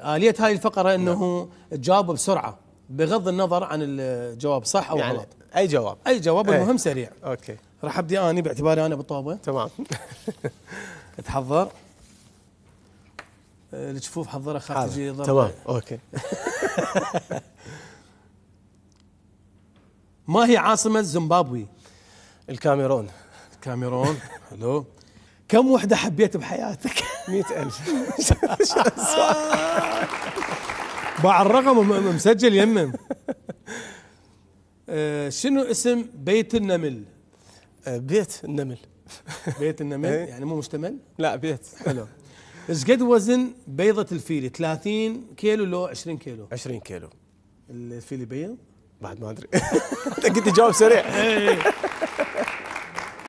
آلية آه، هذه الفقرة نعم. أنه تجاوب بسرعة بغض النظر عن الجواب صح أو يعني غلط أي جواب أي جواب المهم إيه. سريع أوكي راح أبدي أنا باعتباري أنا بالطابة تمام تحضر آه، الجفوف حضرها خاف تجي تمام أوكي ما هي عاصمة زيمبابوي؟ الكاميرون الكاميرون حلو كم وحدة حبيت بحياتك؟ مئة ألف باع الرقم مسجل يمم آه، شنو اسم بيت النمل؟ آه، بيت النمل بيت النمل إيه. يعني مو مشتمل؟ لا بيت حلو ايش قد وزن بيضة الفيل؟ 30 كيلو لو 20 كيلو؟ 20 كيلو الفيل بيض؟ بعد ما ادري انت كنت جاوب سريع إيه.